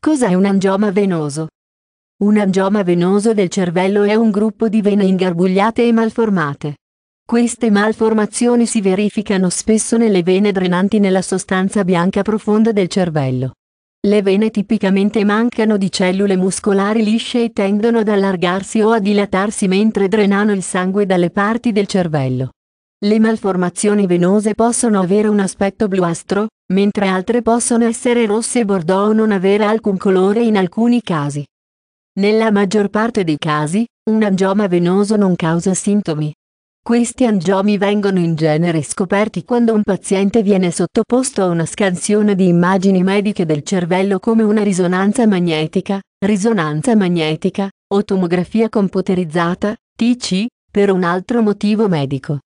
Cos'è un angioma venoso? Un angioma venoso del cervello è un gruppo di vene ingarbugliate e malformate. Queste malformazioni si verificano spesso nelle vene drenanti nella sostanza bianca profonda del cervello. Le vene tipicamente mancano di cellule muscolari lisce e tendono ad allargarsi o a dilatarsi mentre drenano il sangue dalle parti del cervello. Le malformazioni venose possono avere un aspetto bluastro, mentre altre possono essere rosse bordeaux o non avere alcun colore in alcuni casi. Nella maggior parte dei casi, un angioma venoso non causa sintomi. Questi angiomi vengono in genere scoperti quando un paziente viene sottoposto a una scansione di immagini mediche del cervello come una risonanza magnetica, risonanza magnetica, o tomografia computerizzata, TC, per un altro motivo medico.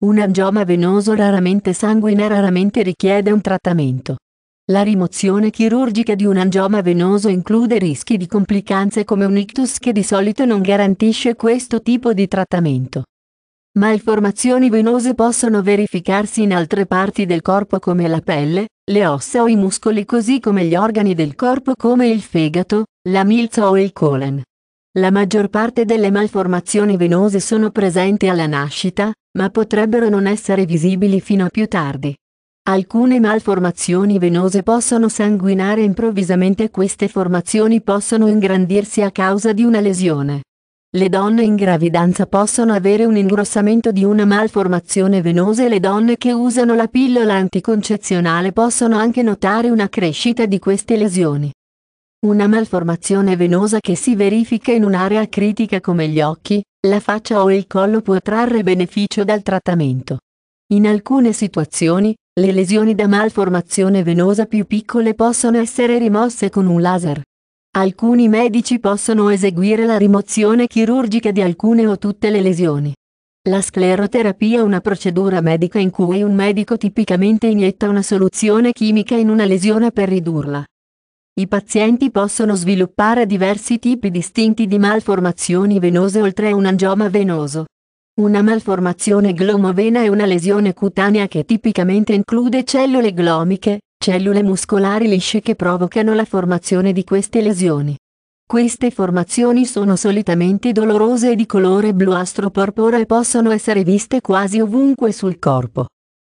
Un angioma venoso raramente sanguina raramente richiede un trattamento. La rimozione chirurgica di un angioma venoso include rischi di complicanze come un ictus che di solito non garantisce questo tipo di trattamento. Malformazioni venose possono verificarsi in altre parti del corpo come la pelle, le ossa o i muscoli così come gli organi del corpo come il fegato, la milza o il colon. La maggior parte delle malformazioni venose sono presenti alla nascita, ma potrebbero non essere visibili fino a più tardi. Alcune malformazioni venose possono sanguinare improvvisamente e queste formazioni possono ingrandirsi a causa di una lesione. Le donne in gravidanza possono avere un ingrossamento di una malformazione venosa e le donne che usano la pillola anticoncezionale possono anche notare una crescita di queste lesioni una malformazione venosa che si verifica in un'area critica come gli occhi, la faccia o il collo può trarre beneficio dal trattamento. In alcune situazioni, le lesioni da malformazione venosa più piccole possono essere rimosse con un laser. Alcuni medici possono eseguire la rimozione chirurgica di alcune o tutte le lesioni. La scleroterapia è una procedura medica in cui un medico tipicamente inietta una soluzione chimica in una lesione per ridurla. I pazienti possono sviluppare diversi tipi distinti di malformazioni venose oltre a un angioma venoso. Una malformazione glomovena è una lesione cutanea che tipicamente include cellule glomiche, cellule muscolari lisce che provocano la formazione di queste lesioni. Queste formazioni sono solitamente dolorose e di colore bluastro-porpora e possono essere viste quasi ovunque sul corpo.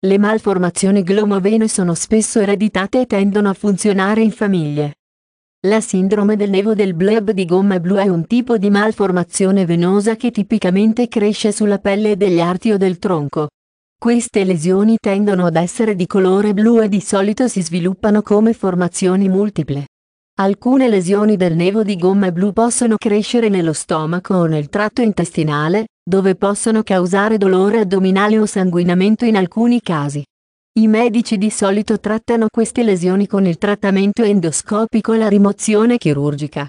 Le malformazioni glomovene sono spesso ereditate e tendono a funzionare in famiglie. La sindrome del nevo del bleb di gomma blu è un tipo di malformazione venosa che tipicamente cresce sulla pelle degli arti o del tronco. Queste lesioni tendono ad essere di colore blu e di solito si sviluppano come formazioni multiple. Alcune lesioni del nevo di gomma blu possono crescere nello stomaco o nel tratto intestinale, dove possono causare dolore addominale o sanguinamento in alcuni casi. I medici di solito trattano queste lesioni con il trattamento endoscopico e la rimozione chirurgica.